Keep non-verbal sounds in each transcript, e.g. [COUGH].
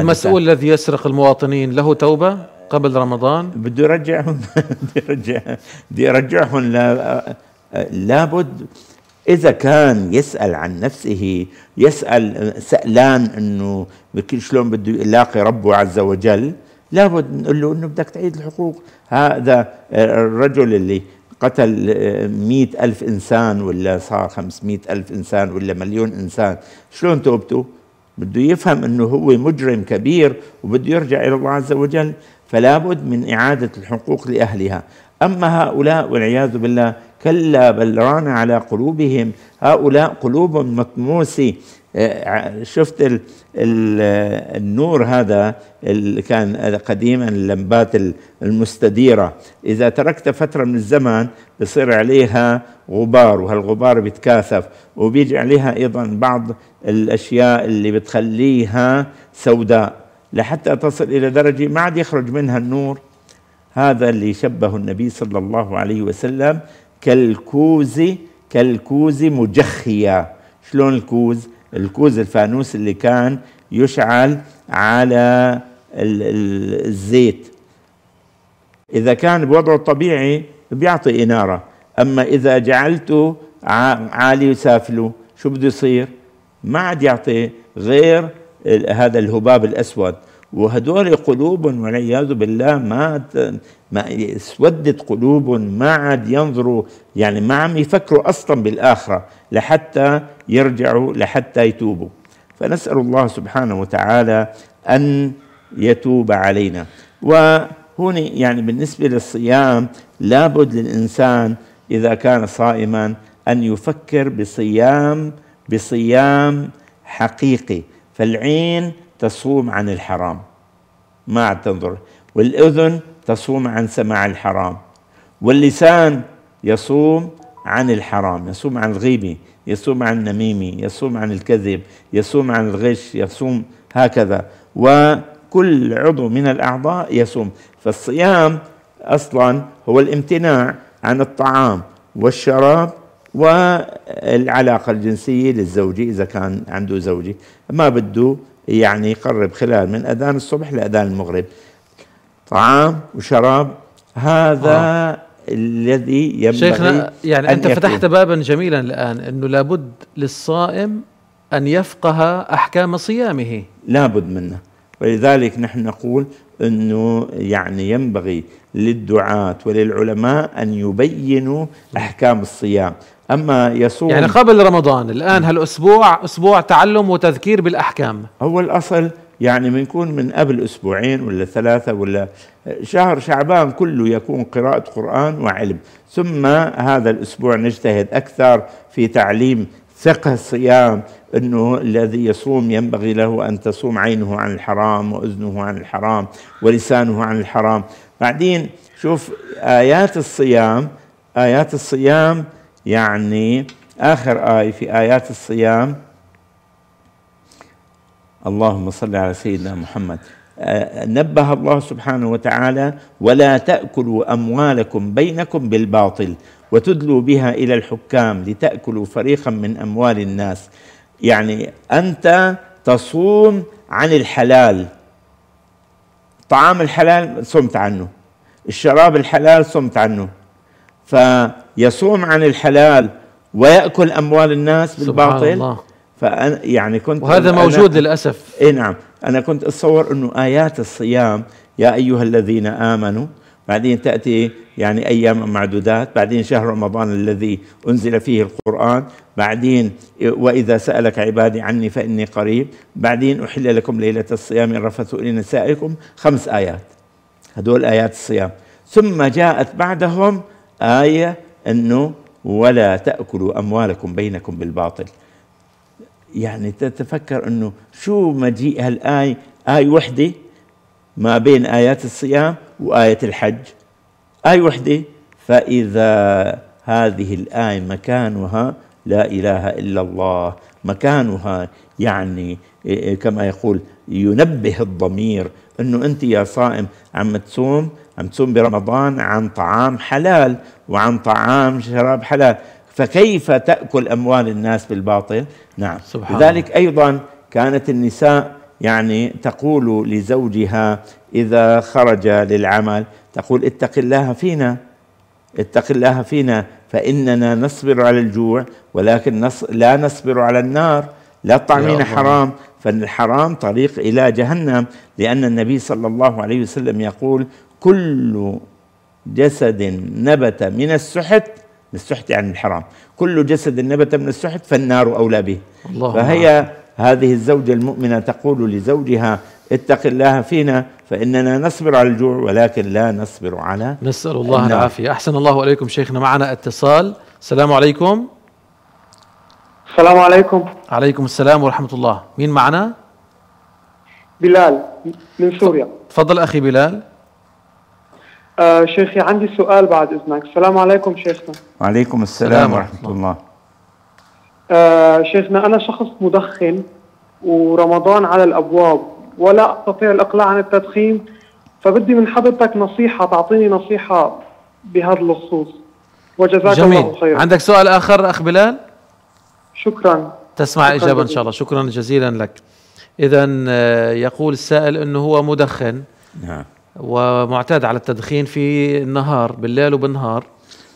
المسؤول الذي يسرق المواطنين له توبه قبل رمضان بده يرجعهم [LAUGHS] بده يرجع بده يرجعهم لا لابد اذا كان يسال عن نفسه يسال سالان انه بكل شلون بده يلاقي ربه عز وجل لابد نقول له انه بدك تعيد الحقوق هذا الرجل اللي قتل مئة ألف إنسان ولا صار خمسمائة ألف إنسان ولا مليون إنسان شلون توبته بده يفهم انه هو مجرم كبير وبده يرجع الى الله عز وجل فلا بد من اعاده الحقوق لاهلها اما هؤلاء والعياذ بالله كلا بل ران على قلوبهم هؤلاء قلوب مطموسه إيه، شفت الـ الـ النور هذا اللي كان قديما اللمبات المستديره اذا تركت فتره من الزمن بصير عليها غبار وهالغبار بيتكاثف وبيجي عليها ايضا بعض الاشياء اللي بتخليها سوداء لحتى تصل الى درجه ما عاد يخرج منها النور هذا اللي شبه النبي صلى الله عليه وسلم كالكوز كالكوز مجخيه شلون الكوز الكوز الفانوس اللي كان يشعل على الزيت إذا كان بوضعه الطبيعي بيعطي إنارة أما إذا جعلته عالي وسافله شو بده يصير ما عاد يعطي غير هذا الهباب الأسود وهدول قلوب والعياذ بالله ما ما اسودت قلوب ما عاد ينظروا يعني ما عم يفكروا اصلا بالاخره لحتى يرجعوا لحتى يتوبوا فنسال الله سبحانه وتعالى ان يتوب علينا وهون يعني بالنسبه للصيام لابد للانسان اذا كان صائما ان يفكر بصيام بصيام حقيقي فالعين تصوم عن الحرام ما عاد تنظر والأذن تصوم عن سماع الحرام واللسان يصوم عن الحرام يصوم عن الغيبة يصوم عن النميمة يصوم عن الكذب يصوم عن الغش يصوم هكذا وكل عضو من الأعضاء يصوم فالصيام أصلا هو الامتناع عن الطعام والشراب والعلاقة الجنسية للزوجة إذا كان عنده زوجة ما بده يعني يقرب خلال من أذان الصبح لأذان المغرب طعام وشراب هذا آه. الذي ينبغي شيخنا يعني أنت فتحت بابا جميلا الآن أنه لابد للصائم أن يفقه أحكام صيامه لابد منه ولذلك نحن نقول أنه يعني ينبغي للدعاة وللعلماء أن يبينوا أحكام الصيام اما يصوم يعني قبل رمضان الان هالاسبوع اسبوع تعلم وتذكير بالاحكام هو الاصل يعني بنكون من قبل اسبوعين ولا ثلاثه ولا شهر شعبان كله يكون قراءه قران وعلم ثم هذا الاسبوع نجتهد اكثر في تعليم فقه الصيام انه الذي يصوم ينبغي له ان تصوم عينه عن الحرام واذنه عن الحرام ولسانه عن الحرام بعدين شوف ايات الصيام ايات الصيام يعني آخر آية في آيات الصيام اللهم صل على سيدنا محمد آه، نبه الله سبحانه وتعالى ولا تأكلوا أموالكم بينكم بالباطل وتدلوا بها إلى الحكام لتأكلوا فريقا من أموال الناس يعني أنت تصوم عن الحلال طعام الحلال صمت عنه الشراب الحلال صمت عنه فيصوم عن الحلال ويأكل أموال الناس بالباطل سبحان الله فأنا يعني كنت وهذا موجود للأسف إيه نعم أنا كنت أتصور أنه آيات الصيام يا أيها الذين آمنوا بعدين تأتي يعني أيام معدودات بعدين شهر رمضان الذي أنزل فيه القرآن بعدين وإذا سألك عبادي عني فإني قريب بعدين أحل لكم ليلة الصيام إن رفثوا إلى نسائكم خمس آيات هدول آيات الصيام ثم جاءت بعدهم آية أنه ولا تأكلوا أموالكم بينكم بالباطل يعني تتفكر أنه شو مجيء هالآية آية وحدة ما بين آيات الصيام وآية الحج آية وحدة فإذا هذه الآية مكانها لا إله إلا الله مكانها يعني إيه إيه كما يقول ينبه الضمير انه انت يا صائم عم تصوم عم تصوم برمضان عن طعام حلال وعن طعام شراب حلال فكيف تاكل اموال الناس بالباطل؟ نعم سبحان لذلك ايضا كانت النساء يعني تقول لزوجها اذا خرج للعمل تقول اتق الله فينا اتق الله فينا فاننا نصبر على الجوع ولكن نص لا نصبر على النار لا تطعمينا حرام فالحرام طريق إلى جهنم لأن النبي صلى الله عليه وسلم يقول كل جسد نبت من السحت السحت يعني الحرام كل جسد نبت من السحت فالنار أولى به الله فهي هذه الزوجة المؤمنة تقول لزوجها اتق الله فينا فإننا نصبر على الجوع ولكن لا نصبر على نسأل الله العافية أحسن الله عليكم شيخنا معنا اتصال السلام عليكم السلام عليكم عليكم السلام ورحمة الله مين معنا؟ بلال من سوريا تفضل أخي بلال آه شيخي عندي سؤال بعد إذنك السلام عليكم شيخنا وعليكم السلام, السلام ورحمة الله, الله. آه شيخنا أنا شخص مدخن ورمضان على الأبواب ولا أستطيع الإقلاع عن التدخين فبدي من حضرتك نصيحة تعطيني نصيحة بهذا الخصوص وجزاك جميل. الله خير عندك سؤال آخر أخ بلال؟ شكرا تسمع شكرا جزيلاً. إن شاء الله شكرا جزيلا لك إذا آه، يقول السائل أنه هو مدخن نعم ومعتاد على التدخين في النهار بالليل وبالنهار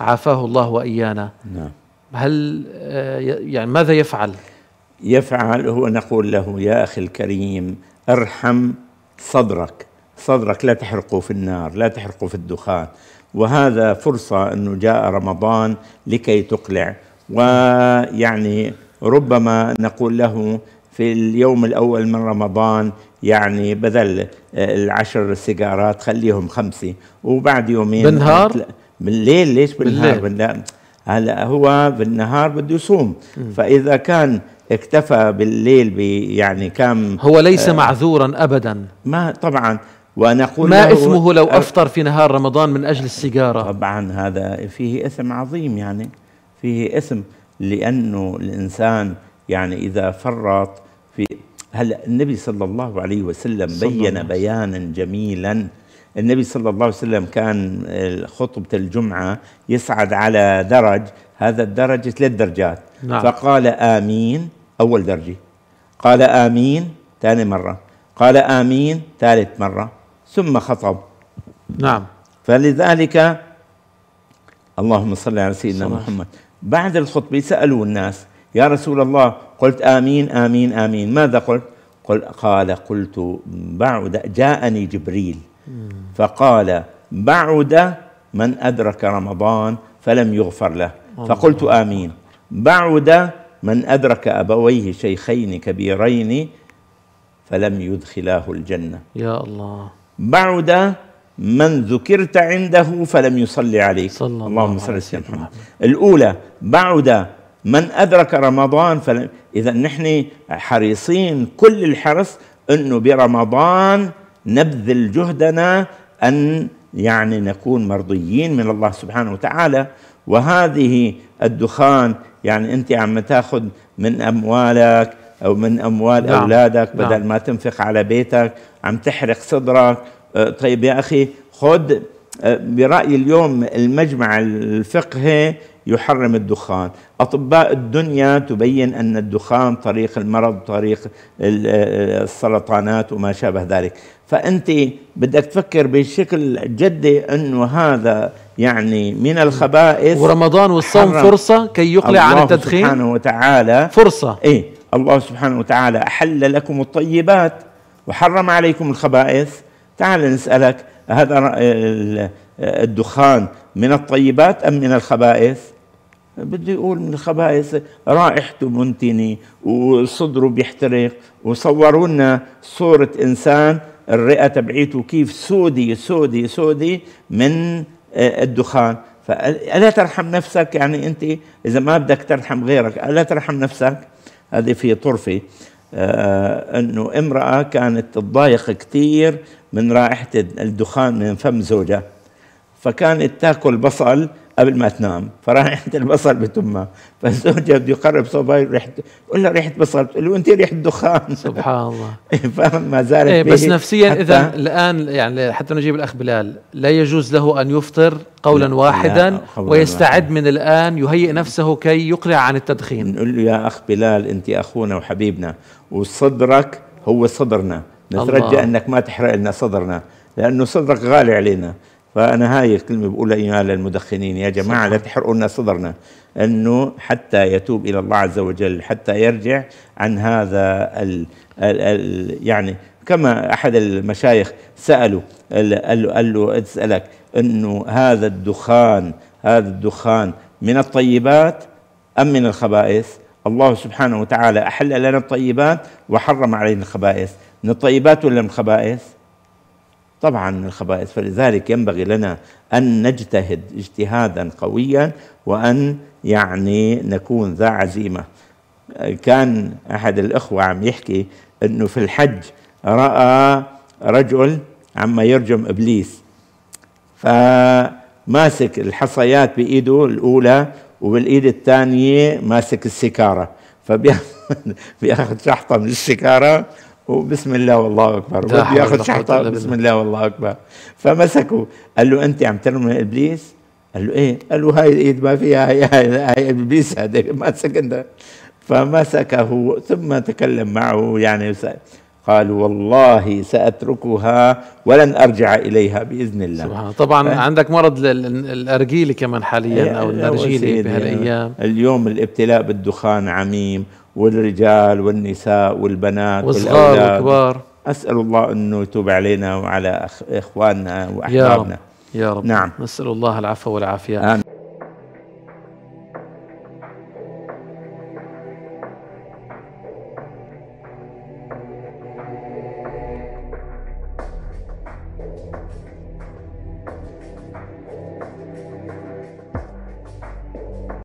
عافاه الله وإيانا نعم هل آه، يعني ماذا يفعل؟ يفعل هو نقول له يا أخي الكريم ارحم صدرك صدرك لا تحرقه في النار لا تحرقه في الدخان وهذا فرصة أنه جاء رمضان لكي تقلع ويعني ربما نقول له في اليوم الأول من رمضان يعني بدل آه، العشر سيجارات خليهم خمسة وبعد يومين بالنهار؟ بالليل ليش بالنهار؟ بالليل. هلا هو بالنهار بده يصوم فإذا كان اكتفى بالليل يعني كم هو ليس آه معذورا أبدا ما طبعا ونقول ما اسمه لو أفطر في نهار رمضان من أجل السيجارة طبعا هذا فيه إثم عظيم يعني فيه إثم لأنه الإنسان يعني إذا فرط في هلا النبي صلى الله عليه وسلم بين بيانا جميلا النبي صلى الله عليه وسلم كان خطبة الجمعة يصعد على درج هذا الدرج ثلاث درجات نعم. فقال آمين أول درجة قال آمين ثاني مرة قال آمين ثالث مرة ثم خطب نعم فلذلك اللهم صل على سيدنا محمد بعد الخطبة سألوا الناس يا رسول الله قلت آمين آمين آمين ماذا قلت قل قال قلت بعد جاءني جبريل فقال بعد من أدرك رمضان فلم يغفر له فقلت آمين بعد من أدرك أبويه شيخين كبيرين فلم يدخلاه الجنة يا الله بعد من ذكرت عنده فلم يصلي عليك صلى الله اللهم صل على سيدنا محمد الأولى بعد من أدرك رمضان فلم إذا نحن حريصين كل الحرص أنه برمضان نبذل جهدنا أن يعني نكون مرضيين من الله سبحانه وتعالى وهذه الدخان يعني أنت عم تاخذ من أموالك أو من أموال نعم. أولادك نعم. بدل نعم. ما تنفق على بيتك عم تحرق صدرك أه، طيب يا أخي خذ أه، برأيي اليوم المجمع الفقهي يحرم الدخان أطباء الدنيا تبين أن الدخان طريق المرض طريق أه، السرطانات وما شابه ذلك فأنت بدك تفكر بشكل جدي أنه هذا يعني من الخبائث ورمضان والصوم فرصة كي يقلع عن التدخين الله سبحانه وتعالى فرصة إيه الله سبحانه وتعالى أحل لكم الطيبات وحرم عليكم الخبائث تعال نسألك هذا الدخان من الطيبات أم من الخبائث بده يقول من الخبائث رائحته منتنة وصدره بيحترق وصوروا لنا صورة إنسان الرئة تبعيته كيف سودي سودي سودي من آه، الدخان فألا ترحم نفسك يعني أنت إذا ما بدك ترحم غيرك ألا ترحم نفسك هذه في طرفة آه، انه امراه كانت تتضايق كثير من رائحه الدخان من فم زوجها فكانت تاكل بصل قبل ما تنام فراح ريحه البصل بتمها فزوجها بده يقرب صوبها ريحه تقول له ريحه بصل بتقول له انت ريحه دخان سبحان الله [LAUGHS] إيه، فما زالت إيه بس نفسيا اذا الان يعني حتى نجيب الاخ بلال لا يجوز له ان يفطر قولا واحدا ويستعد واحد. من الان يهيئ نفسه كي يقلع عن التدخين نقول له يا اخ بلال انت اخونا وحبيبنا وصدرك هو صدرنا نترجى الله. انك ما تحرق لنا صدرنا لانه صدرك غالي علينا فانا هاي الكلمه بقولها اياها للمدخنين يا جماعه لا تحرقوا لنا صدرنا انه حتى يتوب الى الله عز وجل حتى يرجع عن هذا ال ال الـ يعني كما احد المشايخ ساله قال له قال له اسالك انه هذا الدخان هذا الدخان من الطيبات ام من الخبائث؟ الله سبحانه وتعالى احل لنا الطيبات وحرم علينا الخبائث، من الطيبات ولا من الخبائث؟ طبعا الخبائث فلذلك ينبغي لنا أن نجتهد اجتهادا قويا وأن يعني نكون ذا عزيمة كان أحد الإخوة عم يحكي أنه في الحج رأى رجل عم يرجم إبليس فماسك الحصيات بإيده الأولى وبالإيد الثانية ماسك السكارة فبياخذ [LAUGHS] شحطة من السكارة وبسم الله والله اكبر وبدي ياخذ شحطه بسم الله والله اكبر فمسكوا قال له انت عم ترمي ابليس قال له ايه قال له هاي الايد ما فيها هاي, هاي, هاي ابليس هذا ماسك انت فمسكه ثم تكلم معه يعني قالوا والله سأتركها ولن أرجع إليها بإذن الله سبحان طبعا ف... عندك مرض الأرجيلي كمان حاليا أو النرجيلي بهالأيام اليوم الابتلاء بالدخان عميم والرجال والنساء والبنات والصغار والكبار أسأل الله أنه يتوب علينا وعلى إخواننا وأحبابنا يا رب, يا رب. نعم نسأل الله العفو والعافية آمين.